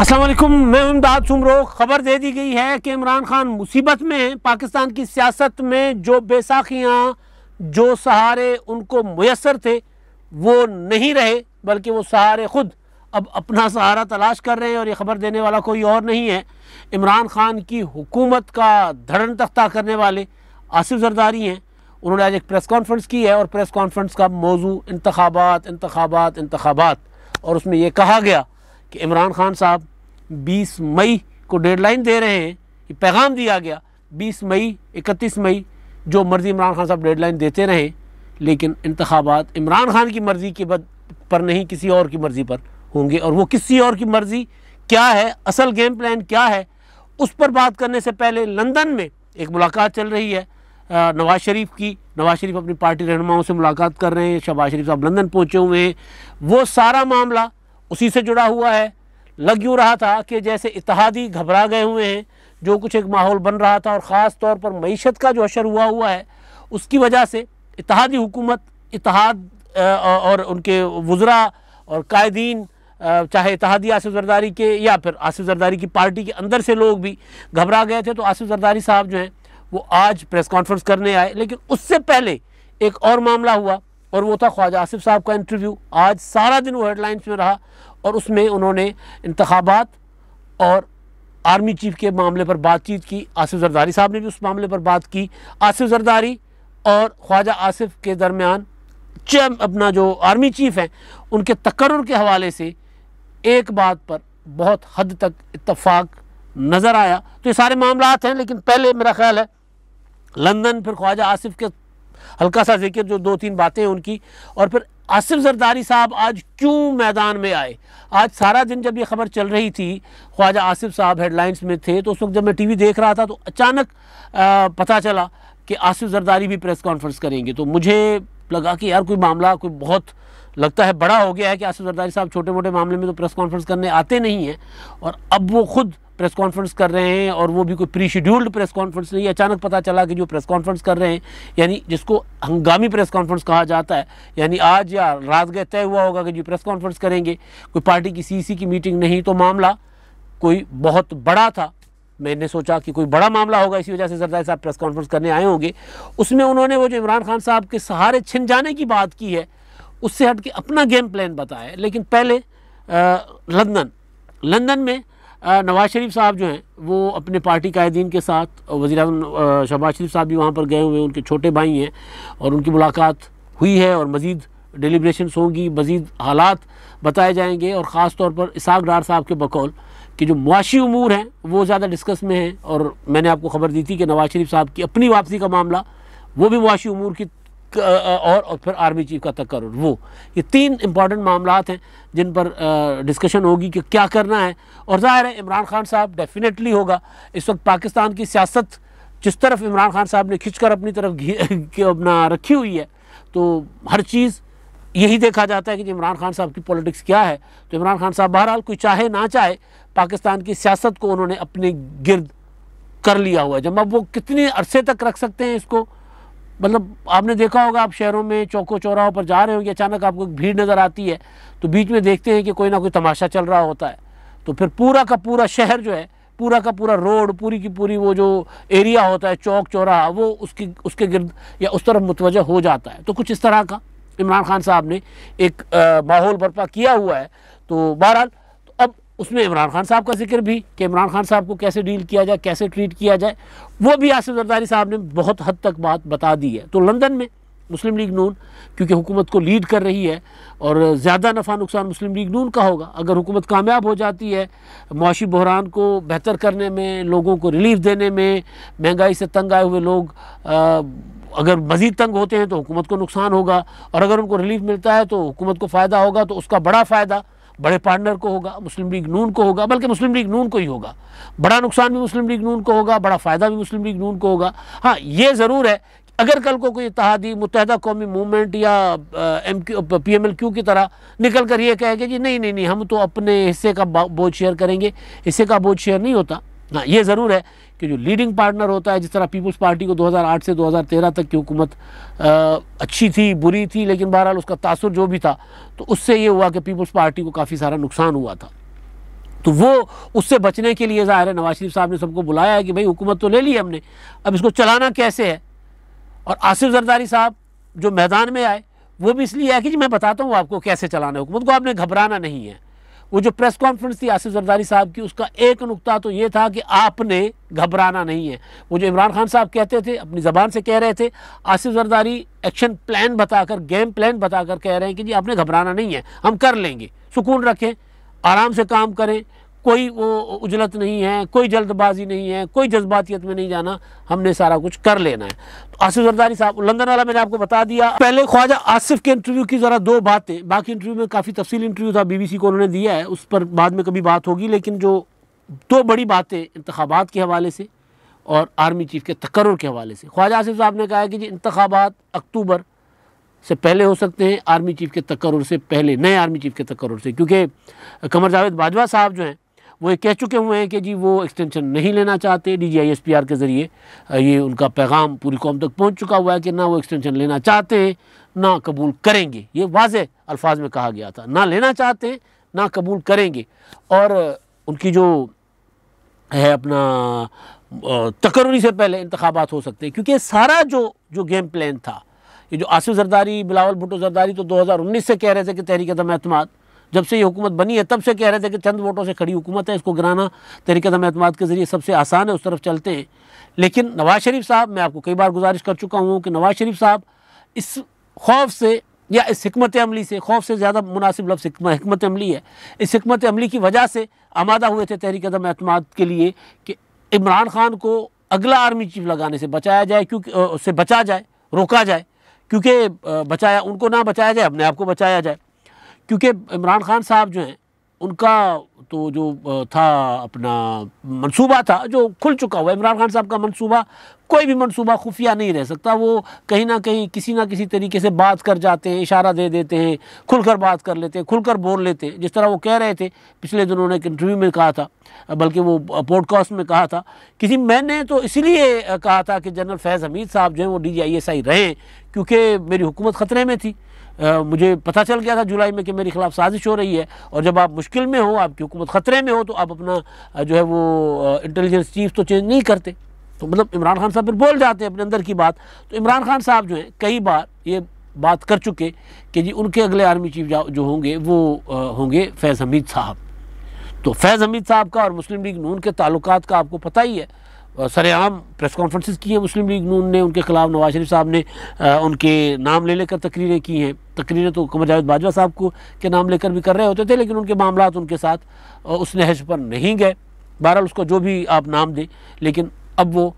असलम मैं इमदाद सुमरो खबर दे दी गई है कि इमरान खान मुसीबत में हैं पाकिस्तान की सियासत में जो बेसाखियाँ जो सहारे उनको मैसर थे वो नहीं रहे बल्कि वो सहारे खुद अब अपना सहारा तलाश कर रहे हैं और ये खबर देने वाला कोई और नहीं है इमरान खान की हुकूमत का धड़न तख्ता करने वाले आसिफ जरदारी हैं उन्होंने आज एक प्रेस कॉन्फ्रेंस की है और प्रेस कॉन्फ्रेंस का मौजू इंतबात इंतबात इंतबात और उसमें यह कहा गया कि इमरान खान साहब 20 मई को डेडलाइन दे रहे हैं कि पैगाम दिया गया 20 मई 31 मई जो मर्ज़ी इमरान खान साहब डेडलाइन देते रहें लेकिन इंतबात इमरान खान की मर्ज़ी के बद पर नहीं किसी और की मर्ज़ी पर होंगे और वो किसी और की मर्ज़ी क्या है असल गेम प्लान क्या है उस पर बात करने से पहले लंदन में एक मुलाकात चल रही है नवाज़ शरीफ की नवाज़ शरीफ अपनी पार्टी रहनुमाओं से मुलाकात कर रहे हैं शहबाज शरीफ साहब लंदन पहुँचे हुए हैं वो सारा मामला उसी से जुड़ा हुआ है लग यूँ रहा था कि जैसे इतिहादी घबरा गए हुए हैं जो कुछ एक माहौल बन रहा था और ख़ास तौर पर मीशत का जो असर हुआ हुआ है उसकी वजह से इतिहादी हुकूमत इतिहाद और उनके वज़रा और कायदीन चाहे इतिहादी आसिफ जरदारी के या फिर आसिफ जरदारी की पार्टी के अंदर से लोग भी घबरा गए थे तो आसिफ जरदारी साहब जो हैं वो आज प्रेस कॉन्फ्रेंस करने आए लेकिन उससे पहले एक और मामला हुआ और वो था ख्वाजा आसिफ साहब का इंटरव्यू आज सारा दिन वो हेडलाइंस में रहा और उसमें उन्होंने इंतबात और आर्मी चीफ के मामले पर बातचीत की आसिफ जरदारी साहब ने भी उस मामले पर बात की आसिफ जरदारी और ख्वाजा आसिफ के दरमियान चैम अपना जो आर्मी चीफ हैं उनके तकर के हवाले से एक बात पर बहुत हद तक इतफाक़ नज़र आया तो ये सारे मामला हैं लेकिन पहले मेरा ख्याल है लंदन फिर ख्वाजा आसिफ के हल्का सा जिक्र जो दो तीन बातें हैं उनकी और फिर आसिफ जरदारी साहब आज क्यों मैदान में आए आज सारा दिन जब ये खबर चल रही थी ख्वाजा आसिफ साहब हेडलाइंस में थे तो उस वक्त जब मैं टीवी देख रहा था तो अचानक पता चला कि आसिफ जरदारी भी प्रेस कॉन्फ्रेंस करेंगे तो मुझे लगा कि यार कोई मामला कोई बहुत लगता है बड़ा हो गया है कि आसिफ जरदारी साहब छोटे मोटे मामले में तो प्रेस कॉन्फ्रेंस करने आते नहीं हैं और अब वो खुद प्रेस कॉन्फ्रेंस कर रहे हैं और वो भी कोई प्री शेड्यूल्ड प्रेस कॉन्फ्रेंस नहीं अचानक पता चला कि जो प्रेस कॉन्फ्रेंस कर रहे हैं यानी जिसको हंगामी प्रेस कॉन्फ्रेंस कहा जाता है यानी आज या रात गए तय हुआ होगा कि जो प्रेस कॉन्फ्रेंस करेंगे कोई पार्टी की सी की मीटिंग नहीं तो मामला कोई बहुत बड़ा था मैंने सोचा कि कोई बड़ा मामला होगा इसी वजह से सरदार साहब प्रेस कॉन्फ्रेंस करने आए होंगे उसमें उन्होंने वो जो इमरान खान साहब के सहारे छिन जाने की बात की है उससे हट के अपना गेम प्लान बताया लेकिन पहले लंदन लंदन में नवाज़ शरीफ साहब जो हैं वो अपने पार्टी कायदीन के साथ वजी अजम शहबाज शरीफ साहब भी वहाँ पर गए हुए उनके छोटे भाई हैं और उनकी मुलाकात हुई है और मज़ीद डिलीब्रेशन होंगी मज़ीद हालात बताए जाएंगे और ख़ास तौर पर इसाक डार साहब के बकौल कि जो मुआशी अमूर हैं वो ज़्यादा डिस्कस में हैं और मैंने आपको ख़बर दी थी कि नवाज़ शरीफ साहब की अपनी वापसी का मामला वो भी मुआशी अमूर की और, फिर आर्मी चीफ का तकर वो ये तीन इंपॉर्टेंट मामला हैं जिन पर डिस्कशन होगी कि क्या करना है और ज़ाहिर है इमरान खान साहब डेफिनेटली होगा इस वक्त पाकिस्तान की सियासत जिस तरफ इमरान खान साहब ने खिंच कर अपनी तरफ के अपना रखी हुई है तो हर चीज़ यही देखा जाता है कि इमरान खान साहब की पॉलिटिक्स क्या है तो इमरान खान साहब बहरहाल कोई चाहे ना चाहे पाकिस्तान की सियासत को उन्होंने अपने गिरद कर लिया हुआ है जब अब वो कितने अरसे तक रख सकते हैं इसको मतलब आपने देखा होगा आप शहरों में चौकों चौराहों पर जा रहे होंगे अचानक आपको भीड़ नज़र आती है तो बीच में देखते हैं कि कोई ना कोई तमाशा चल रहा होता है तो फिर पूरा का पूरा शहर जो है पूरा का पूरा रोड पूरी की पूरी वो जो एरिया होता है चौक चौराहा वो उसकी उसके गिरद या उस तरफ मुतवजह हो जाता है तो कुछ इस तरह का इमरान खान साहब ने एक माहौल बर्पा किया हुआ है तो बहरहाल उसमें इमरान खान साहब का जिक्र भी कि इमरान खान साहब को कैसे डील किया जाए कैसे ट्रीट किया जाए वो भी आसिफ जरदारी साहब ने बहुत हद तक बात बता दी है तो लंदन में मुस्लिम लीग नून क्योंकि हुकूमत को लीड कर रही है और ज़्यादा नफ़ा नुकसान मुस्लिम लीग नून का होगा अगर हुकूमत कामयाब हो जाती है मुआशी बहरान को बेहतर करने में लोगों को रिलीफ देने में महंगाई से तंग आए हुए लोग आ, अगर मज़ीद तंग होते हैं तो हुकूमत को नुकसान होगा और अगर उनको रिलीफ मिलता है तो हुकूमत को फ़ायदा होगा तो उसका बड़ा फ़ायदा बड़े पार्टनर को होगा मुस्लिम लीग नून को होगा बल्कि मुस्लिम लीग नून को ही होगा बड़ा नुकसान भी मुस्लिम लीग नून को होगा बड़ा फ़ायदा भी मुस्लिम लीग नून को होगा हाँ ये ज़रूर है अगर कल को कोई इतिहादी मुतहदा कौमी मूवमेंट या M Q P M L Q की तरह निकल कर ये कहेगा जी नहीं नहीं नहीं हम तो अपने हिस्से का बोझ शेयर करेंगे हिस्से का बोझ शेयर नहीं होता हाँ ये ज़रूर है कि जो लीडिंग पार्टनर होता है जिस तरह पीपल्स पार्टी को 2008 से 2013 तक की हुकूमत अच्छी थी बुरी थी लेकिन बहरहाल उसका तासर जो भी था तो उससे ये हुआ कि पीपल्स पार्टी को काफ़ी सारा नुकसान हुआ था तो वो उससे बचने के लिए ज़ाहिर है नवाज शरीफ साहब ने सबको बुलाया है कि भाई हुकूमत तो ले ली हमने अब इसको चलाना कैसे है और आसिफ जरदारी साहब जो मैदान में आए वो भी इसलिए आया कि जी मैं बताता हूँ आपको कैसे चलाना है हुकूमत को आपने घबराना नहीं है वो जो प्रेस कॉन्फ्रेंस थी आसिफ जरदारी साहब की उसका एक नुकता तो ये था कि आपने घबराना नहीं है वो जो इमरान खान साहब कहते थे अपनी ज़बान से कह रहे थे आसिफ जरदारी एक्शन प्लान बताकर गेम प्लान बताकर कह रहे हैं कि जी आपने घबराना नहीं है हम कर लेंगे सुकून रखें आराम से काम करें कोई वो उजलत नहीं है कोई जल्दबाजी नहीं है कोई जज्बातियत में नहीं जाना हमने सारा कुछ कर लेना है तो आसिफ जरदारी साहब लंदन वाला मैंने आपको बता दिया पहले ख्वाजा आसिफ के इंटरव्यू की ज़रा दो बातें बाकी इंटरव्यू में काफ़ी तफसील इंटरव्यू था बीबीसी को उन्होंने दिया है उस पर बाद में कभी बात होगी लेकिन जो दो बड़ी बातें इंतबात के हवाले से और आर्मी चीफ के तकर के हवाले से ख्वाजा आसिफ साहब ने कहा है कि जी इंतबात अक्टूबर से पहले हो सकते हैं आर्मी चीफ के तकर से पहले नए आर्मी चीफ के तकर से क्योंकि कमर जावेद बाजवा साहब जो हैं वो कह चुके हुए हैं कि जी वो एक्सटेंशन नहीं लेना चाहते D G I S P R के ज़रिए ये उनका पैगाम पूरी कौम तक पहुँच चुका हुआ है कि ना वो एक्सटेंशन लेना चाहते हैं ना कबूल करेंगे ये वाज अल्फाज में कहा गया था ना लेना चाहते हैं ना कबूल करेंगे और उनकी जो है अपना तकरी से पहले इंतबात हो सकते हैं क्योंकि सारा जो जो गेम प्लान था ये जो आसिफ जरदारी बिलावल भुटो जरदारी तो 2019 से कह रहे थे कि तहरीक दम अहतमाद जब से ये हुकूमत बनी है तब से कह रहे थे कि चंद वोटों से खड़ी हुकूमत है इसको गिराना तरीके दम के ज़रिए सबसे आसान है उस तरफ चलते हैं लेकिन नवाज़ शरीफ साहब मैं आपको कई बार गुजारिश कर चुका हूँ कि नवाज़ शरीफ साहब इस खौफ से या इस हमत अमली से खौफ से ज़्यादा मुनासिब लफ्स हमत अमली है इस हमत अमली की वजह से आमादा हुए थे तहरीक अदम के लिए कि इमरान खान को अगला आर्मी चीफ लगाने से बचाया जाए क्योंकि उससे बचा जाए रोका जाए क्योंकि बचाया उनको ना बचाया जाए अपने आप को बचाया जाए क्योंकि इमरान खान साहब जो हैं उनका तो जो था अपना मंसूबा था जो खुल चुका हुआ इमरान खान साहब का मंसूबा कोई भी मंसूबा खुफिया नहीं रह सकता वो कहीं ना कहीं किसी ना किसी तरीके से बात कर जाते हैं इशारा दे देते हैं खुलकर बात कर लेते हैं खुलकर बोल लेते हैं जिस तरह वो कह रहे थे पिछले दिनों उन्होंने एक इंटरव्यू में कहा था बल्कि वो पॉडकास्ट में कहा था किसी मैंने तो इसलिए कहा था कि जनरल फैज़ हमीद साहब जो हैं वो डी आई एस आई रहें क्योंकि मेरी हुकूमत ख़तरे में थी आ, मुझे पता चल गया था जुलाई में कि मेरे खिलाफ साजिश हो रही है और जब आप मुश्किल में हो आपकी हुकूमत ख़तरे में हो तो आप अपना जो है वो इंटेलिजेंस चीफ तो चेंज नहीं करते तो मतलब इमरान खान साहब फिर बोल जाते हैं अपने अंदर की बात तो इमरान खान साहब जो है कई बार ये बात कर चुके कि जी उनके अगले आर्मी चीफ जो होंगे वो होंगे फैज़ हमीद साहब तो फैज़ हमीद साहब का और मुस्लिम लीग नून के ताल्लुकात का आपको पता ही है सरेआम प्रेस कॉन्फ्रेंसिस की हैं मुस्लिम लीग नून ने उनके खिलाफ नवाज शरीफ साहब ने आ, उनके नाम ले लेकर तकरीरें की हैं तकरीरें तो कमर जावेद बाजवा साहब को के नाम लेकर भी कर रहे होते थे लेकिन उनके मामला उनके साथ उस नहज पर नहीं गए बहरहाल उसको जो भी आप नाम दें लेकिन अब वो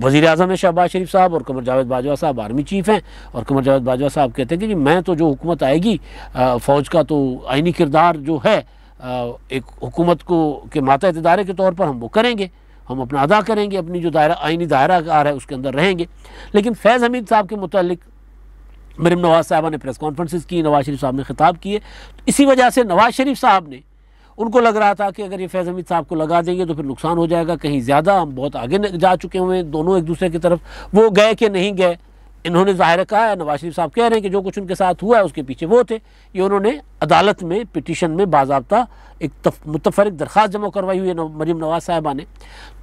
वज़ी अजम है शहबाज शरीफ साहब और कमर जावेद बाजवा साहब आर्मी चीफ़ हैं और कमर जावेद बाजवा साहब कहते हैं कि जी मैं तो जो हुकूमत आएगी फ़ौज का तो आइनी किरदार जो है एक हुकूमत को के माता इतदारे के तौर पर हम वो करेंगे हम अपना अदा करेंगे अपनी जो दायरा आइनी दायरा आ रहा है उसके अंदर रहेंगे लेकिन फैज़ हमीद साहब के मतलब मरीम नवाज साहबा ने प्रेस कॉन्फ्रेंस की नवाज शरीफ साहब ने खिताब किए तो इसी वजह से नवाज शरीफ साहब ने उनको लग रहा था कि अगर ये फैज़ हमीद साहब को लगा देंगे तो फिर नुकसान हो जाएगा कहीं ज़्यादा हम बहुत आगे जा चुके हुए हैं दोनों एक दूसरे की तरफ वो गए कि नहीं गए इन्होंने ज़ाहिर कहा है नवाज शरीफ साहब कह रहे हैं कि जो कुछ उनके साथ हुआ है उसके पीछे वो थे ये उन्होंने अदालत में पिटिशन में बाबा एक मुतफरक दरख्वास्त जमा करवाई हुई है मरीम नवाज साहबा ने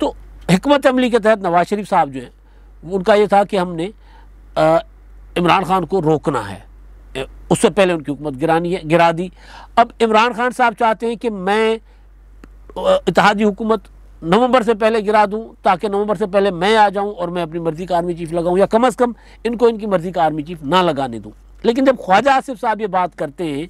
तो हमत अमली के तहत नवाज शरीफ साहब जो हैं उनका ये था कि हमने इमरान खान को रोकना है उससे पहले उनकी हुकूमत गिरानी है गिरा दी अब इमरान खान साहब चाहते हैं कि मैं इतिहादी हुकूमत नवंबर से पहले गिरा दूं ताकि नवंबर से पहले मैं आ जाऊं और मैं अपनी मर्ज़ी का आर्मी चीफ लगाऊं या कम अज़ कम इनको इनकी मर्ज़ी का आर्मी चीफ ना लगाने दूं लेकिन जब ख्वाजा आसिफ साहब ये बात करते हैं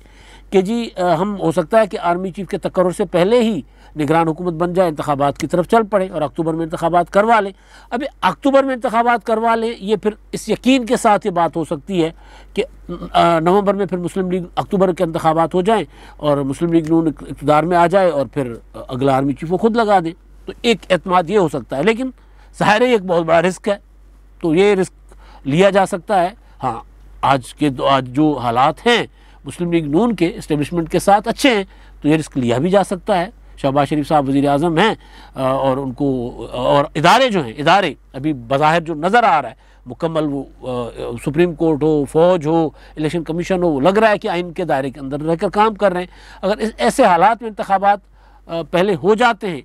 कि जी हम हो सकता है कि आर्मी चीफ के तकर से पहले ही निगरान हुकूमत बन जाए इंतबात की तरफ चल पड़े और अक्टूबर में इंतबात करवा लें अभी अक्टूबर में इंतबात करवा लें ये फिर इस यकीन के साथ ये बात हो सकती है कि नवंबर में फिर मुस्लिम लीग अक्टूबर के इंतबात हो जाएँ और मुस्लिम लीग नून इकतदार में आ जाए और फिर अगला आर्मी चीफ वो खुद लगा दें तो एक अतमाद ये हो सकता है लेकिन ज़ाहिर एक बहुत बड़ा रिस्क है तो ये रिस्क लिया जा सकता है हाँ आज के आज जो हालात हैं मुस्लिम लीग नून के इस्टेब्लिशमेंट के साथ अच्छे हैं तो ये रिस्क लिया भी जा सकता है शहबाज शरीफ साहब वज़ी अजम हैं और उनको और इदारे जो हैं इदारे अभी बाहर जो नज़र आ रहा है मुकम्मल वो आ, सुप्रीम कोर्ट हो फौज हो इलेक्शन कमीशन हो वो लग रहा है कि आइन के दायरे के अंदर रहकर काम कर रहे हैं अगर इस ऐसे हालात में इंतबात पहले हो जाते हैं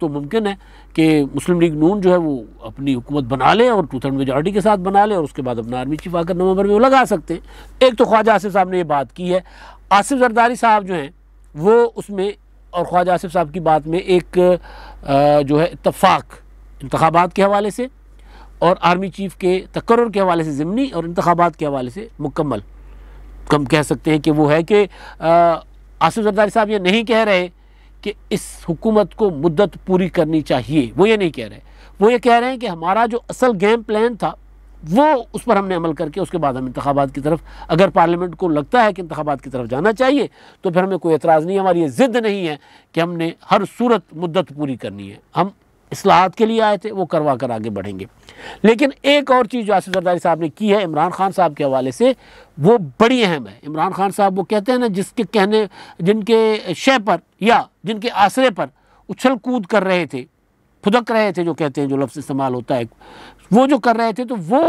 तो मुमकिन है कि मुस्लिम लीग नून जो है वो अपनी हुकूमत बना ले और टू थर्ड मेजॉरिटी के साथ बना ले और उसके बाद अपना आर्मी चीफ आकर नवंबर में वो लगा सकते हैं एक तो ख्वाजा आसिफ साहब ने ये बात की है आसिफ जरदारी साहब जो हैं वो उसमें और ख्वाजा आसिफ साहब की बात में एक आ, जो है इतफाक़ इंतबात के हवाले से और आर्मी चीफ के तकर के हवाले से ज़मनी और इंतबात के हवाले से मुकम्मल कम कह सकते हैं कि वो है कि आसिफ जरदारी साहब ये नहीं कह रहे कि इस हुकूमत को मुद्दत पूरी करनी चाहिए वो ये नहीं कह रहे वो ये कह रहे हैं कि हमारा जो असल गेम प्लान था वो उस पर हमने अमल करके उसके बाद हम इंतबात की तरफ अगर पार्लियामेंट को लगता है कि इंतबात की तरफ जाना चाहिए तो फिर हमें कोई एतराज़ नहीं हमारी ये ज़िद्द नहीं है कि हमने हर सूरत मुद्दत पूरी करनी है हम असलाहत के लिए आए थे वो करवा कर आगे बढ़ेंगे लेकिन एक और चीज़ जो आसिफ जरदारी साहब ने की है इमरान खान साहब के हवाले से वो बड़ी अहम है इमरान खान साहब वो कहते हैं ना जिसके कहने जिनके शय पर या जिनके आसरे पर उछल कूद कर रहे थे फुदक रहे थे जो कहते हैं जो लफ्ज़ इस्तेमाल होता है वो जो कर रहे थे तो वो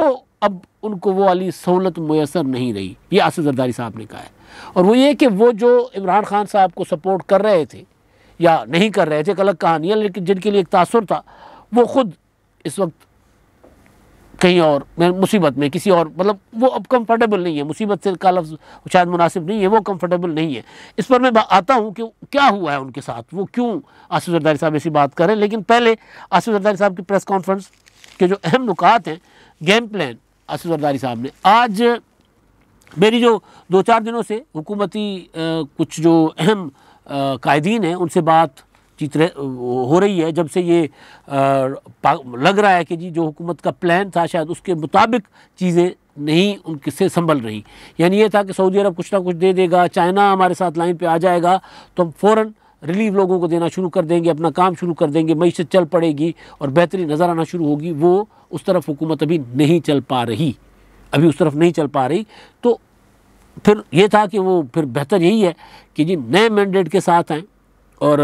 अब उनको वो वाली सहूलत मैसर नहीं रही ये आसिफ जरदारी साहब ने कहा है और वो ये कि वो जो इमरान खान साहब को सपोर्ट कर रहे थे या नहीं कर रहे थे एक अलग कहानी है लेकिन जिनके लिए एक तासर था वो खुद इस वक्त कहीं और मुसीबत में किसी और मतलब वो अब कंफर्टेबल नहीं है मुसीबत से का लफ्ज़ शायद मुनासिब नहीं है वो कंफर्टेबल नहीं है इस पर मैं आता हूँ कि क्या हुआ है उनके साथ वो क्यों आसिफ जरदारी साहब ऐसी बात करें लेकिन पहले आसिफ जरदारी साहब की प्रेस कॉन्फ्रेंस के जो अहम नुकात हैं गेम प्लान आसिफ जरदारी साहब ने आज मेरी जो दो चार दिनों से हुकूमती कुछ जो अहम कायदीन हैं उनसे बात चीत हो रही है जब से ये आ, लग रहा है कि जी जो हुकूमत का प्लान था शायद उसके मुताबिक चीज़ें नहीं उनके से संभल रही यानी ये था कि सऊदी अरब कुछ ना कुछ दे देगा चाइना हमारे साथ लाइन पे आ जाएगा तो हम फ़ौर रिलीफ लोगों को देना शुरू कर देंगे अपना काम शुरू कर देंगे मीशत चल पड़ेगी और बेहतरीन नज़र आना शुरू होगी वो उस तरफ हुकूमत अभी नहीं चल पा रही अभी उस तरफ नहीं चल पा रही तो फिर ये था कि वो फिर बेहतर यही है कि जी नए मैंडेट के साथ आएँ और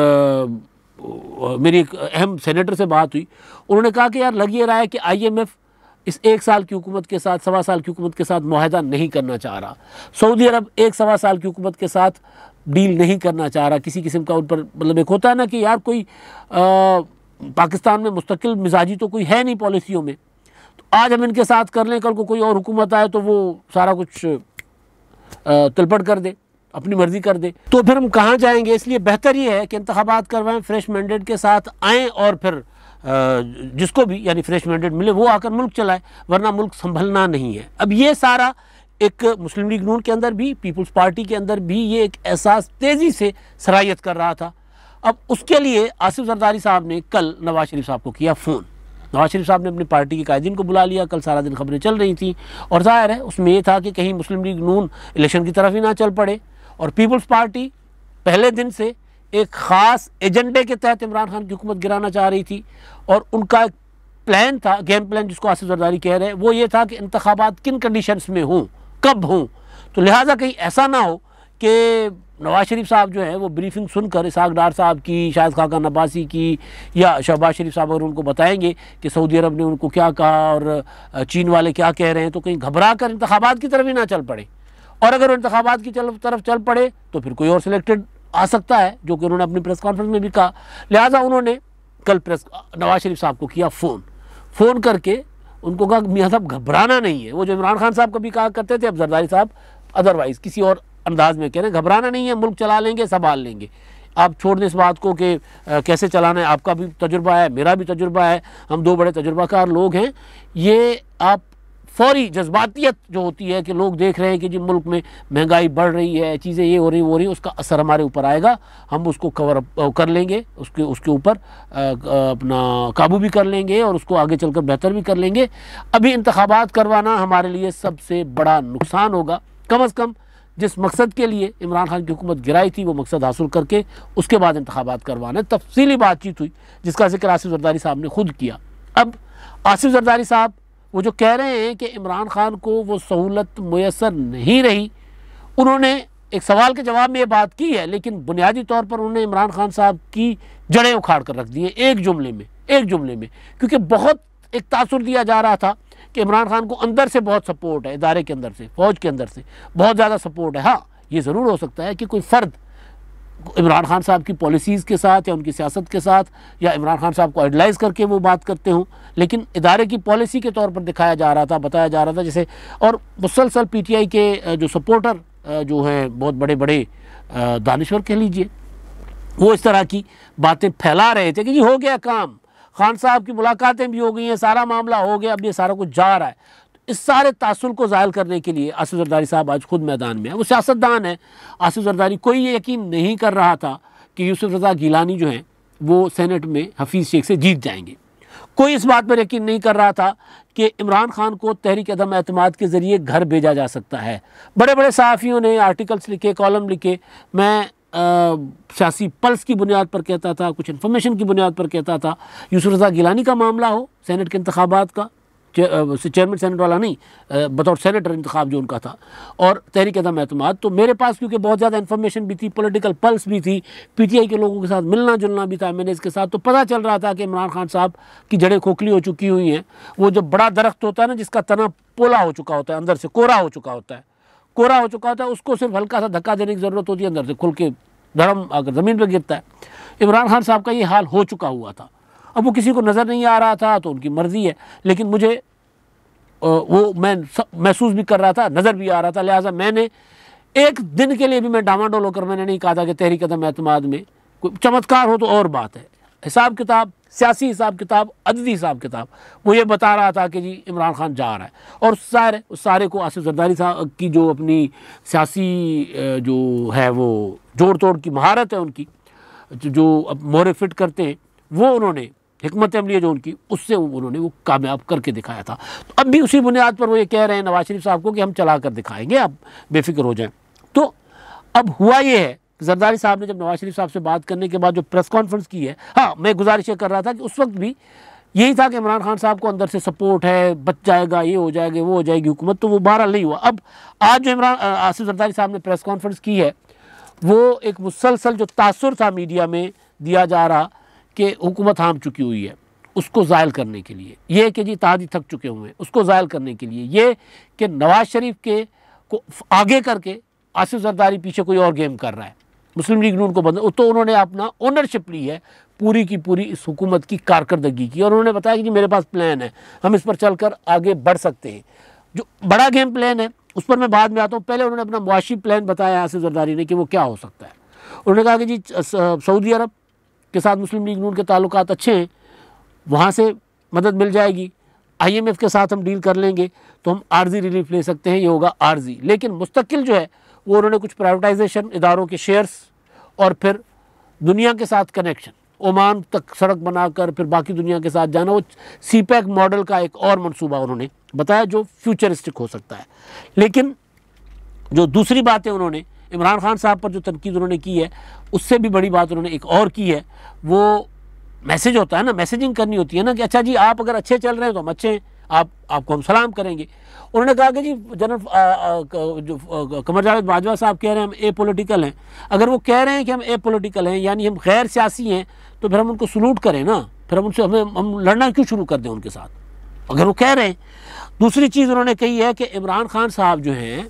मेरी एक अहम सेनेटर से बात हुई उन्होंने कहा कि यार लग ये रहा है कि आईएमएफ इस एक साल की हुकूमत के साथ सवा साल की हुकूमत के साथ माहदा नहीं करना चाह रहा सऊदी अरब एक सवा साल की हुकूमत के साथ डील नहीं करना चाह रहा किसी किस्म का उन पर मतलब एक होता है ना कि यार कोई आ, पाकिस्तान में मुस्तकिल मिजाजी तो कोई है नहीं पॉलिसियों में तो आज हम इनके साथ कर लें कल को कोई और हुकूमत आए तो वो सारा कुछ तलपट कर दे अपनी मर्ज़ी कर दे तो फिर हम कहाँ जाएंगे इसलिए बेहतर ये है कि इंतबात करवाएं फ्रेश मैंडेट के साथ आएँ और फिर जिसको भी यानी फ्रेश मैंडेट मिले वो आकर मुल्क चलाए वरना मुल्क संभलना नहीं है अब ये सारा एक मुस्लिम लीग नून के अंदर भी पीपल्स पार्टी के अंदर भी ये एक एहसास तेज़ी से सराहियत कर रहा था अब उसके लिए आसिफ जरदारी साहब ने कल नवाज शरीफ साहब को किया फ़ोन नवाज शरीफ साहब ने अपनी पार्टी के कायदीन को बुला लिया कल सारा दिन खबरें चल रही थी और ज़ाहिर है उसमें यह था कि कहीं मुस्लिम लीग नून इलेक्शन की तरफ ही ना चल पड़े और पीपल्स पार्टी पहले दिन से एक ख़ास एजेंडे के तहत इमरान खान की हुकूमत गिराना चाह रही थी और उनका एक प्लान था गेम प्लान जिसको आसिफ जरदारी कह रहे हैं वो ये था कि इंतबात किन कंडीशन में हों कब हों तो लिहाजा कहीं ऐसा ना हो कि नवाज शरीफ साहब जो हैं वो ब्रीफिंग सुनकर इसाक डार साहब की शाहिद खाका नब्बासी की या शहबाज शरीफ साहब अगर उनको बताएंगे कि सऊदी अरब ने उनको क्या कहा और चीन वाले क्या कह रहे हैं तो कहीं घबरा कर इंतबात की तरफ ही ना चल पड़े और अगर इंतबात की तरफ चल पड़े तो फिर कोई और सिलेक्टेड आ सकता है जो कि उन्होंने अपनी प्रेस कॉन्फ्रेंस में भी कहा लिहाजा उन्होंने कल प्रेस नवाज शरीफ साहब को किया फ़ोन फ़ोन करके उनको कहा मियाँ साहब घबराना नहीं है वो जो इमरान खान साहब कभी कहा करते थे अब जरदारी साहब अदरवाइज़ किसी और अंदाज में कह रहे हैं घबराना नहीं है मुल्क चला लेंगे संभाल लेंगे आप छोड़ दें इस बात को कि कैसे चलाना है आपका भी तजुर्बा है मेरा भी तजुर्बा है हम दो बड़े तजुर्बाकार लोग हैं ये आप फौरी जज्बातियत जो होती है कि लोग देख रहे हैं कि जी मुल्क में महंगाई बढ़ रही है चीज़ें ये हो रही वो हो रही उसका असर हमारे ऊपर आएगा हम उसको कवर कर लेंगे उसके उसके ऊपर अपना काबू भी कर लेंगे और उसको आगे चलकर बेहतर भी कर लेंगे अभी इंतबात करवाना हमारे लिए सबसे बड़ा नुकसान होगा कम अज़ कम जिस मकसद के लिए इमरान खान की हुकूमत गिराई थी वो मकसद हासिल करके उसके बाद इंतबात करवाना तफसीली बातचीत हुई जिसका जिक्र आसिफ जरदारी साहब ने खुद किया अब आसिफ जरदारी साहब वो जो कह रहे हैं कि इमरान खान को वो सहूलत मैसर नहीं रही उन्होंने एक सवाल के जवाब में ये बात की है लेकिन बुनियादी तौर पर उन्होंने इमरान खान साहब की जड़ें उखाड़ कर रख दी हैं एक जुमले में एक जुमले में क्योंकि बहुत एक तासर दिया जा रहा था कि इमरान खान को अंदर से बहुत सपोर्ट है इदारे के अंदर से फौज के अंदर से बहुत ज़्यादा सपोर्ट है हाँ ये ज़रूर हो सकता है कि कोई फ़र्द इमरान खान साहब की पॉलिसीज़ के साथ या उनकी सियासत के साथ या इमरान खान साहब को आइडलाइज़ करके वो बात करते हों लेकिन इदारे की पॉलिसी के तौर पर दिखाया जा रहा था बताया जा रहा था जैसे और मुसलसल पी टी आई के जो सपोर्टर जो हैं बहुत बड़े बड़े दानश्वर कह लीजिए वो इस तरह की बातें फैला रहे थे कि जी हो गया काम खान साहब की मुलाकातें भी हो गई हैं सारा मामला हो गया अब ये सारा कुछ जा रहा है तो इस सारे तासुल को ज़ायल करने के लिए आसिफ जरदारी साहब आज खुद मैदान में है वो सियासतदान है आसिफ जरदारी कोई ये यकीन नहीं कर रहा था कि यूसुफ रजा गीलानी जो है वो सेनेट में हफीज़ शेख से जीत जाएंगे कोई इस बात पर यकीन नहीं कर रहा था कि इमरान खान को तहरीक अदम अतमाद के ज़रिए घर भेजा जा सकता है बड़े बड़े सहाफ़ियों ने आर्टिकल्स लिखे कॉलम लिखे मैं सियासी पल्स की बुनियाद पर कहता था कुछ इन्फॉर्मेशन की बुनियाद पर कहता था यूसुफ रजा गिलानी का मामला हो सेनेट के इंतबात का चेयरमैन सेनेट वाला नहीं बतौर सेनेटर इंतखब जो उनका था और तहरीक अदम अहतम तो मेरे पास क्योंकि बहुत ज़्यादा इन्फॉर्मेशन भी थी पॉलिटिकल पल्स भी थी पीटीआई के लोगों के साथ मिलना जुलना भी था मैंने इसके साथ तो पता चल रहा था कि इमरान खान साहब की जड़ें खोखली हो चुकी हुई हैं वो जो बड़ा दरख्त होता है ना जिसका तना पोला हो चुका होता है अंदर से कोरा हो चुका होता है कोरा हो चुका होता है उसको सिर्फ हल्का सा धक्का देने की ज़रूरत होती है अंदर से खुल के धर्म अगर ज़मीन पर गिरता है इमरान खान साहब का ये हाल हो चुका हुआ था अब वो किसी को नज़र नहीं आ रहा था तो उनकी मर्ज़ी है लेकिन मुझे वो मैं महसूस भी कर रहा था नज़र भी आ रहा था लिहाजा मैंने एक दिन के लिए भी मैं डामाडोल होकर मैंने नहीं कहा था कि तहरीक अदम अतमाद में कोई चमत्कार हो तो और बात है हिसाब किताब सियासी हिसाब किताब अददी हिसाब किताब वो ये बता रहा था कि जी इमरान खान जा रहा है और उस सारे उस सारे को आसिफ जरदारी साहब की जो अपनी सियासी जो है वो जोड़ तोड़ की महारत है उनकी जो अब मोहरे फिट करते हैं वो उन्होंने हमत अमली जो उनकी उससे उन्होंने वो कामयाब करके दिखाया था तो अब भी उसी बुनियाद पर वो ये कह रहे हैं नवाज शरीफ साहब को कि हम चला कर दिखाएँगे आप बेफिक्र हो जाएँ तो अब हुआ ये है जरदारी साहब ने जब नवाज शरीफ साहब से बात करने के बाद जो प्रेस कॉन्फ्रेंस की है हाँ मैं गुजारिश कर रहा था कि उस वक्त भी यही था कि इमरान खान साहब को अंदर से सपोर्ट है बच जाएगा ये हो जाएगा वो हो जाएगी हुकूमत तो वो बहरहाल नहीं हुआ अब आज जो इमरान आसिफ जरदारी साहब ने प्रेस कॉन्फ्रेंस की है वो एक मुसलसल जो तासर था मीडिया में दिया जा रहा कि हुकूमत हाम चुकी हुई है उसको ज़ायल करने के लिए ये कि जी तादी थक चुके हुए हैं उसको ज़ायल करने के लिए ये कि नवाज़ शरीफ के को आगे करके आसिफ जरदारी पीछे कोई और गेम कर रहा है मुस्लिम लीग ने उनको बदल तो उन्होंने अपना ओनरशिप ली है पूरी की पूरी इस हुकूमत की कारकर्दगी की और उन्होंने बताया कि मेरे पास प्लान है हम इस पर चलकर आगे बढ़ सकते हैं जो बड़ा गेम प्लान है उस पर मैं बाद में आता हूँ पहले उन्होंने अपना मुआशी प्लान बताया आसिफ जरदारी ने कि वो क्या हो सकता है उन्होंने कहा कि जी सऊदी अरब के साथ मुस्लिम लीग नून के ताल्लुक अच्छे हैं वहाँ से मदद मिल जाएगी आईएमएफ के साथ हम डील कर लेंगे तो हम आर्जी रिलीफ ले सकते हैं ये होगा आर्जी लेकिन मुस्तकिल जो है वो उन्होंने कुछ प्राइवेटाइजेशन इदारों के शेयर्स और फिर दुनिया के साथ कनेक्शन ओमान तक सड़क बनाकर फिर बाकी दुनिया के साथ जाना वो सी पैक मॉडल का एक और मनसूबा उन्होंने बताया जो फ्यूचरिस्टिक हो सकता है लेकिन जो दूसरी बातें उन्होंने इमरान खान साहब पर जो तनकीद उन्होंने की है उससे भी बड़ी बात उन्होंने एक और की है वो मैसेज होता है ना मैसेजिंग करनी होती है ना कि अच्छा जी आप अगर अच्छे चल रहे हैं तो हम अच्छे हैं आप आपको हम सलाम करेंगे उन्होंने कहा कि जी जनरल जो कमर जावेद बाजवा साहब कह रहे हैं हम ए पोलिटिकल हैं अगर वो कह रहे हैं कि हम ए पोलिटिकल हैं यानी हम गैर सियासी हैं तो फिर हम उनको सलूट करें ना फिर हम उनसे हमें हम लड़ना क्यों शुरू कर दें उनके साथ अगर वो कह रहे हैं दूसरी चीज़ उन्होंने कही है कि इमरान खान साहब जो हैं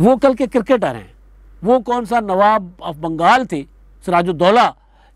वो कल के क्रिकेटर हैं वो कौन सा नवाब ऑफ बंगाल थे सराजुद्दौला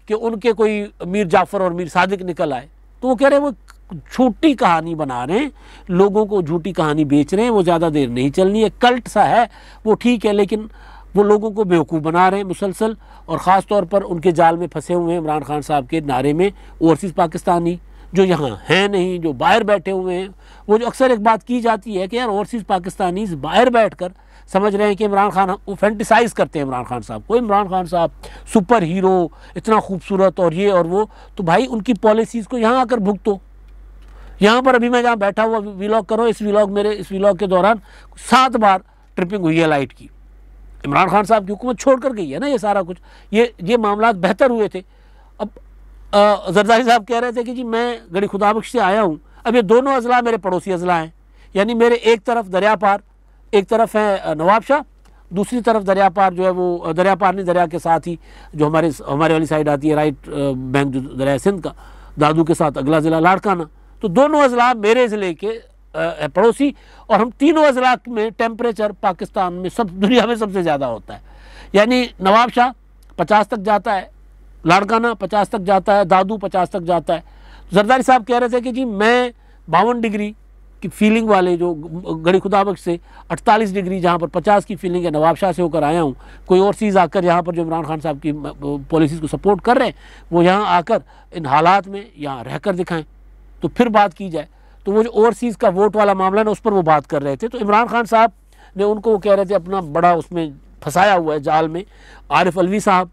कि उनके कोई मीर जाफ़र और मीर सादिक निकल आए तो वो कह रहे हैं वो झूठी कहानी बना रहे हैं लोगों को झूठी कहानी बेच रहे हैं वो ज़्यादा देर नहीं चलनी है कल्ट सा है वो ठीक है लेकिन वो लोगों को बेवकूफ़ बना रहे हैं मुसलसल और ख़ास तौर पर उनके जाल में फंसे हुए हैं इमरान खान साहब के नारे में ओवरसीज़ पाकिस्तानी जो यहाँ हैं नहीं जो बाहर बैठे हुए हैं वो जो अक्सर एक बात की जाती है कि यार ओवरसीज़ पाकिस्तानी बाहर बैठ कर समझ रहे हैं कि इमरान खान वो फैंटिसाइज करते हैं इमरान खान साहब को इमरान खान साहब सुपर हीरो इतना खूबसूरत और ये और वो तो भाई उनकी पॉलिसीज़ को यहाँ आकर भुगतो यहाँ पर अभी मैं जहाँ बैठा हुआ व्लॉग करो इस व्लॉग मेरे इस व्लॉग के दौरान सात बार ट्रिपिंग हुई है लाइट की इमरान खान साहब की हुकूमत छोड़ कर गई है ना ये सारा कुछ ये ये मामला बेहतर हुए थे अब जरदारी साहब कह रहे थे कि जी मैं गड़ी खुदाबख्श से आया हूँ अब ये दोनों अजला मेरे पड़ोसी अजला हैं यानी मेरे एक तरफ दरिया पार एक तरफ है नवाब शाह दूसरी तरफ दरिया पार जो है वो दरिया पार नहीं दरिया के साथ ही जो हमारे हमारे वाली साइड आती है राइट बैंक जो दरिया सिंध का दादू के साथ अगला ज़िला लाड़काना तो दोनों अजला मेरे ज़िले के पड़ोसी और हम तीनों अजला में टेम्परेचर पाकिस्तान में सब दुनिया में सबसे ज़्यादा होता है यानी नवाब शाह पचास तक जाता है लाड़काना पचास तक जाता है दादू पचास तक जाता है जरदारी साहब कह रहे थे कि जी मैं बावन डिग्री की फीलिंग वाले जो गड़ी खुदाबक से 48 डिग्री जहाँ पर 50 की फीलिंग है नवाब शाह से होकर आया हूँ कोई और चीज़ आकर यहाँ पर जो इमरान खान साहब की पॉलिसीज़ को सपोर्ट कर रहे हैं वो यहाँ आकर इन हालात में यहाँ रहकर दिखाएं तो फिर बात की जाए तो वो जो ओवरसीज़ का वोट वाला मामला ना उस पर वो बात कर रहे थे तो इमरान खान साहब ने उनको वो कह रहे थे अपना बड़ा उसमें फंसाया हुआ है जाल में आरिफ अलवी साहब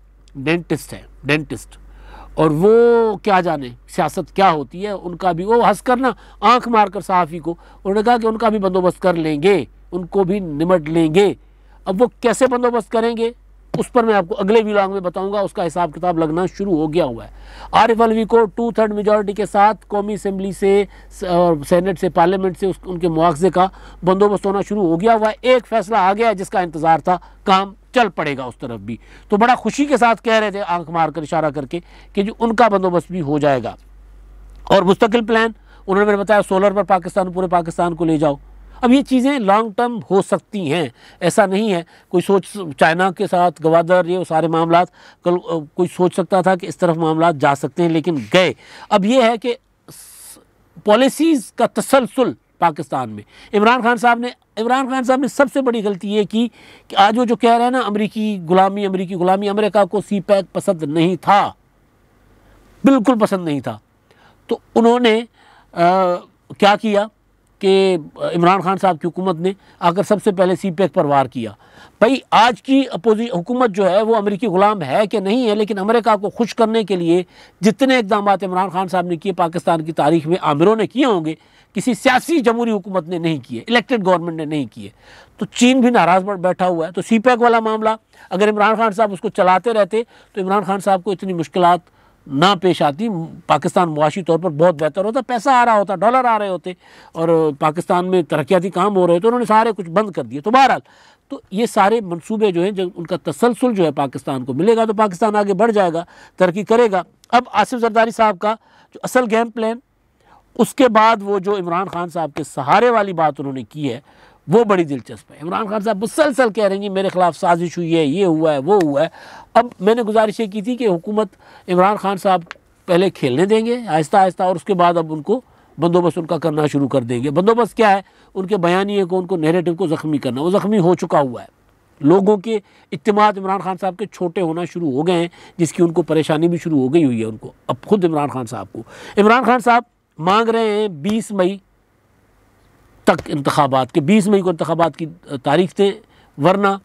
डेंटिस्ट हैं डेंटिस्ट और वो क्या जाने सियासत क्या होती है उनका भी वो हंस कर ना आँख मार कर सहाफ़ी को उन्होंने कहा कि उनका भी बंदोबस्त कर लेंगे उनको भी निमट लेंगे अब वो कैसे बंदोबस्त करेंगे उस पर मैं आपको अगले विभाग में बताऊंगा उसका हिसाब किताब लगना शुरू हो गया हुआ है आरिफ अलवी को टू थर्ड मेजोरिटी के साथ कौमी असम्बली से और सेनेट से पार्लियामेंट से उस, उनके मुआवजे का बंदोबस्त होना शुरू हो गया हुआ है एक फैसला आ गया जिसका इंतज़ार था काम चल पड़ेगा उस तरफ भी तो बड़ा खुशी के साथ कह रहे थे आंख मार कर इशारा करके कि जो उनका बंदोबस्त भी हो जाएगा और मुस्तकिल प्लान उन्होंने मैंने बताया सोलर पर पाकिस्तान पूरे पाकिस्तान को ले जाओ अब ये चीज़ें लॉन्ग टर्म हो सकती हैं ऐसा नहीं है कोई सोच चाइना के साथ गवादर ये सारे मामला कल कोई सोच सकता था कि इस तरफ मामला जा सकते हैं लेकिन गए अब ये है कि पॉलिसीज़ का तसलसल पाकिस्तान में इमरान खान साहब ने इमरान खान साहब ने सबसे बड़ी गलती ये की कि आज वो जो कह रहे हैं ना अमरीकी गुलामी अमरीकी गुलामी अमेरिका को सी पैक पसंद नहीं था बिल्कुल पसंद नहीं था तो उन्होंने आ, क्या किया कि इमरान खान साहब की हुकूमत ने आकर सबसे पहले सी पैक पर वार किया भाई आज की अपोजि हुकूमत जो है वो अमरीकी ग़ुलाम है कि नहीं है लेकिन अमेरिका को खुश करने के लिए जितने इकदाम इमरान खान साहब ने किए पाकिस्तान की तारीख में आमिरों ने किए होंगे किसी सियासी जमहूरी हुकूमत ने नहीं किए इलेक्टेड गवर्नमेंट ने नहीं किए तो चीन भी नाराज़ बैठा हुआ है तो सी पैक वाला मामला अगर इमरान खान साहब उसको चलाते रहते तो इमरान खान साहब को इतनी मुश्किलात ना पेश आती पाकिस्तान मुआशी तौर पर बहुत बेहतर होता पैसा आ रहा होता डॉलर आ रहे होते और पाकिस्तान में तरक्याती काम हो रहे होते उन्होंने सारे कुछ बंद कर दिए तो बहरहाल तो ये सारे मंसूबे जो हैं जब उनका तसलसल जो है पाकिस्तान को मिलेगा तो पाकिस्तान आगे बढ़ जाएगा तरक्की करेगा अब आसिफ जरदारी साहब का जो असल गेम प्लान उसके बाद वो जो इमरान खान साहब के सहारे वाली बात उन्होंने की है वो बड़ी दिलचस्प है इमरान खान साहब मुसलसल कह रहे हैं जी मेरे ख़िलाफ़ साजिश हुई है ये हुआ है वो हुआ है अब मैंने गुजारिशें की थी कि हुकूमत इमरान खान साहब पहले खेलने देंगे आहिस्ता आहिस्ता और उसके बाद अब उनको बंदोबस्त उनका करना शुरू कर देंगे बंदोबस्त क्या है उनके बयानी को उनको नेरेटिव को ज़ख्मी करना वो ज़ख्मी हो चुका हुआ है लोगों के इतमाद इमरान खान साहब के छोटे होना शुरू हो गए हैं जिसकी उनको परेशानी भी शुरू हो गई हुई है उनको अब खुद इमरान खान साहब को इमरान खान साहब मांग रहे हैं बीस मई तक इंतबात के बीस मई को इंतबात की तारीख थे वरना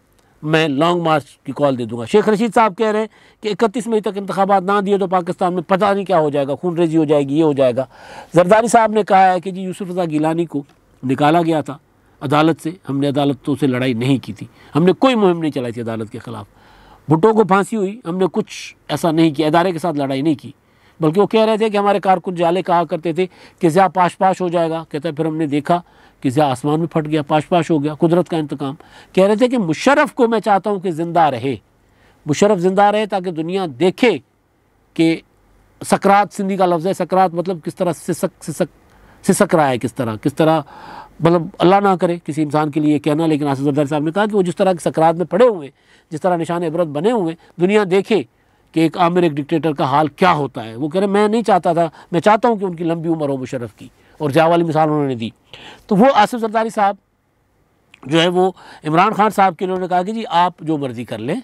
मैं लॉन्ग मार्च की कॉल दे दूंगा शेख रशीद साहब कह रहे हैं कि इकतीस मई तक इंतबात ना दिए तो पाकिस्तान में पता नहीं क्या हो जाएगा खून रेजी हो जाएगी ये हो जाएगा जरदारी साहब ने कहा है कि जी यूसुफ रजा गिलानी को निकाला गया था अदालत से हमने अदालत तो से लड़ाई नहीं की थी हमने कोई मुहिम नहीं चलाई थी अदालत के ख़िलाफ़ भुट्टो को फांसी हुई हमने कुछ ऐसा नहीं किया अदारे के साथ लड़ाई नहीं की बल्कि वो कह रहे थे कि हमारे कारकुन जाले कहा करते थे कि ज़्या पाश पाश हो जाएगा कहता फिर हमने देखा किसी आसमान में फट गया पाश पाश हो गया कुदरत का इंतकाम कह रहे थे कि मुशरफ को मैं चाहता हूँ कि ज़िंदा रहे मुशरफ ज़िंदा रहे ताकि दुनिया देखे कि सकरात सिंधी का लफ्ज़ है सकरात मतलब किस तरह सिसक सिसक सिसक रहा है किस तरह किस तरह मतलब अल्लाह ना करे किसी इंसान के लिए कहना लेकिन आसिफ जरदारी साहब ने कहा कि वो जिस तरह के सकरात में पड़े हुए जिस तरह निशान इबरत बने हुए दुनिया देखे कि एक आमिर एक डिक्टेटर का हाल क्या होता है वो कह रहे मैं नहीं चाहता था मैं चाहता हूँ कि उनकी लंबी उम्र हो मुशरफ की और जाह वाली मिसाल उन्होंने दी तो वो आसिफ सरदारी साहब जो है वो इमरान खान साहब के उन्होंने कहा कि जी आप जो मर्ज़ी कर लें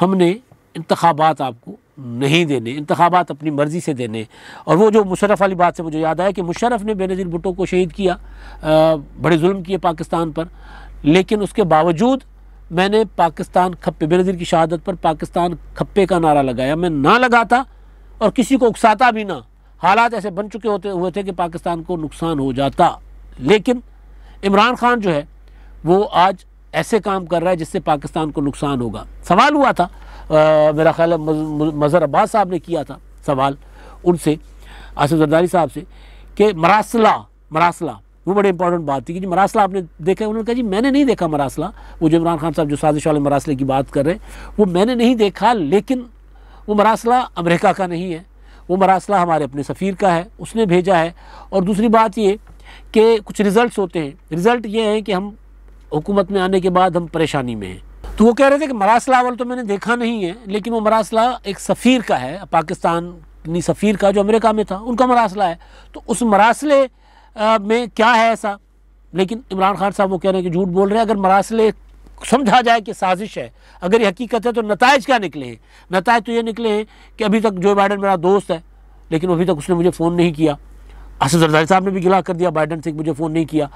हमने इंतबात आपको नहीं देने इंतबात अपनी मर्ज़ी से देने और वो जो मुशरफ वाली बात से मुझे याद आया कि मुशरफ ने बेनज़ीर भुटो को शहीद किया आ, बड़े जुल्म किए पाकिस्तान पर लेकिन उसके बावजूद मैंने पाकिस्तान खप्पे बेनज़ीर की शहादत पर पाकिस्तान खप्पे का नारा लगाया मैं ना लगाता और किसी को उकसाता भी ना हालात ऐसे बन चुके होते हुए थे कि पाकिस्तान को नुकसान हो जाता लेकिन इमरान खान जो है वो आज ऐसे काम कर रहा है जिससे पाकिस्तान को नुकसान होगा सवाल हुआ था आ, मेरा ख्याल मज़र अब्बास साहब ने किया था सवाल उनसे आसिफ जरदारी साहब से कि मरासला मरासला वो बड़ी इंपॉर्टेंट बात थी कि जी मरासला आपने देखा उन्होंने कहा जी मैंने नहीं देखा मरासला वो जो इमरान खान साहब जो साजिश वाले मरासले की बात कर रहे हैं वो मैंने नहीं देखा लेकिन वो मरासला अमेरिका का नहीं है वो मरासला हमारे अपने सफ़ीर का है उसने भेजा है और दूसरी बात ये कि कुछ रिज़ल्ट होते हैं रिज़ल्ट ये हैं कि हम हुकूमत में आने के बाद हम परेशानी में हैं तो वो कह रहे थे कि मरासला वाल तो मैंने देखा नहीं है लेकिन वो मरासला एक सफ़ीर का है पाकिस्तानी सफ़ीर का जो अमेरिका में था उनका मरासला है तो उस मरासले में क्या है ऐसा लेकिन इमरान खान साहब वो कह रहे हैं कि झूठ बोल रहे हैं अगर मरासले समझा जाए कि साजिश है अगर ये हकीकत है तो नतज क्या निकले हैं नतज तो ये निकले हैं कि अभी तक जो बाइडन मेरा दोस्त है लेकिन अभी तक उसने मुझे फ़ोन नहीं किया असद जरदारी साहब ने भी गिला कर दिया बाइडन से मुझे फ़ोन नहीं किया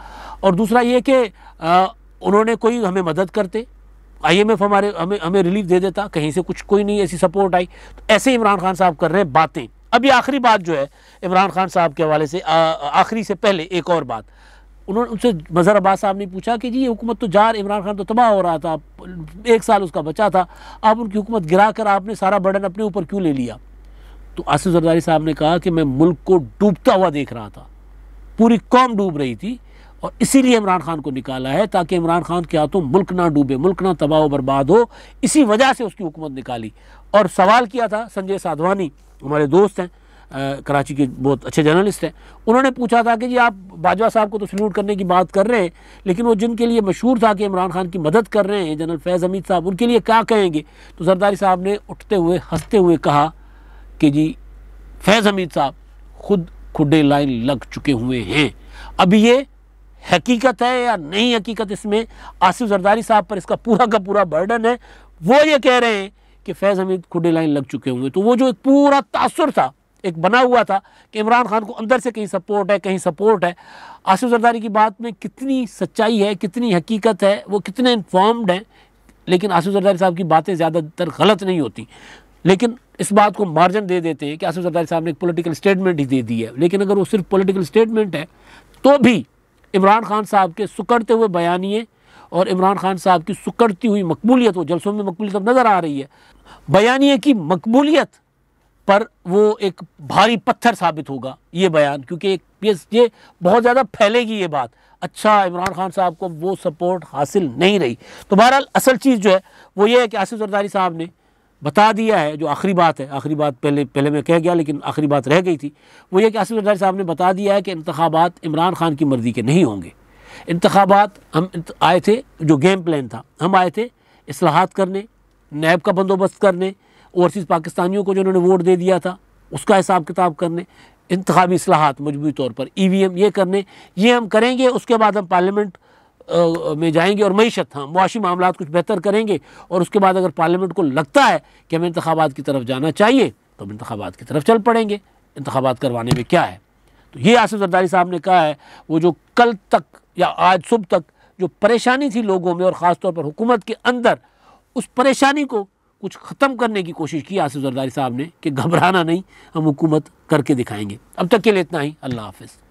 और दूसरा ये कि उन्होंने कोई हमें मदद करते आईएमएफ हमारे हमें हमें रिलीफ दे देता कहीं से कुछ कोई नहीं ऐसी सपोर्ट आई तो ऐसे इमरान खान साहब कर रहे हैं बातें अभी आखिरी बात जो है इमरान खान साहब के हवाले से आखिरी से पहले एक और बात उन्होंने उनसे मज़हर अब्बास साहब ने पूछा कि जी ये हुकूमत तो जार इमरान खान तो तबाह हो रहा था एक साल उसका बचा था अब उनकी हुकूमत गिरा कर आपने सारा बर्डन अपने ऊपर क्यों ले लिया तो आसिफ जरदारी साहब ने कहा कि मैं मुल्क को डूबता हुआ देख रहा था पूरी कौम डूब रही थी और इसीलिए इमरान खान को निकाला है ताकि इमरान खान के हाथों मुल्क ना डूबे मुल्क ना तबाह बर्बाद हो इसी वजह से उसकी हुकूमत निकाली और सवाल किया था संजय साधवानी हमारे दोस्त हैं कराची के बहुत अच्छे जर्नलिस्ट हैं उन्होंने पूछा था कि जी आप बाजवा साहब को तो सल्यूट करने की बात कर रहे हैं लेकिन वो जिनके लिए मशहूर था कि इमरान खान की मदद कर रहे हैं जनरल फैज़ हमीद साहब उनके लिए क्या कहेंगे तो सरदारी साहब ने उठते हुए हंसते हुए कहा कि जी फैज़ हमीद साहब खुद खुडे लाइन लग चुके हुए हैं अब ये हकीकत है या नहीं हकीकत इसमें आसिफ जरदारी साहब पर इसका पूरा का पूरा बर्डन है वो ये कह रहे हैं कि फैज़ हमीद खुडे लाइन लग चुके हुए तो वो जो एक पूरा तासर था एक बना हुआ था कि इमरान खान को अंदर से कहीं सपोर्ट है कहीं सपोर्ट है आसिफ जरदारी की बात में कितनी सच्चाई है कितनी हकीकत है वो कितने इन्फॉर्म्ड हैं लेकिन आसिफ जरदारी साहब की बातें ज़्यादातर गलत नहीं होती लेकिन इस बात को मार्जिन दे देते हैं कि आसिफ जरदारी साहब ने एक पोलिटिकल स्टेटमेंट ही दे दी है लेकिन अगर वो सिर्फ पोलिटिकल स्टेटमेंट है तो भी इमरान खान साहब के सुकड़ते हुए बयानिए और इमरान खान साहब की सुकड़ती हुई मकबूलियत वो जलसों में मकबूलियत नज़र आ रही है बयानिए की मकबूलियत पर वो एक भारी पत्थर साबित होगा ये बयान क्योंकि एक ये ये बहुत ज़्यादा फैलेगी ये बात अच्छा इमरान खान साहब को वो सपोर्ट हासिल नहीं रही तो बहरहाल असल चीज़ जो है वो ये है कि आसिफ जरदारी साहब ने बता दिया है जो आखिरी बात है आखिरी बात पहले पहले मैं कह गया लेकिन आखिरी बात रह गई थी वो ये कि आसिफ जरदारी साहब ने बता दिया है कि इंतबात इमरान खान की मर्ज़ी के नहीं होंगे इंतबात हम आए थे जो गेम प्लान था हम आए थे असलाहत करने नैब का बंदोबस्त करने ओवरसीज़ पाकिस्तानियों को जो उन्होंने वोट दे दिया था उसका हिसाब किताब करने इंतबी असलाहत मजमू तौर पर ई वी एम ये करने ये हम करेंगे उसके बाद हम पार्लियामेंट में जाएंगे और मीशत हम हाँ, मुआशी मामला कुछ बेहतर करेंगे और उसके बाद अगर पार्लियामेंट को लगता है कि हमें इंतबात की तरफ जाना चाहिए तो हम इंतबात की तरफ चल पड़ेंगे इंतबात करवाने में क्या है तो ये आसिफ जरदारी साहब ने कहा है वो जो कल तक या आज सुबह तक जो परेशानी थी लोगों में और ख़ासतौर पर हुकूमत के अंदर उस परेशानी को कुछ ख़त्म करने की कोशिश की आसिफ जरदारी साहब ने कि घबराना नहीं हम हुकूमत करके दिखाएंगे अब तक के लिए इतना ही अल्लाह हाफिज़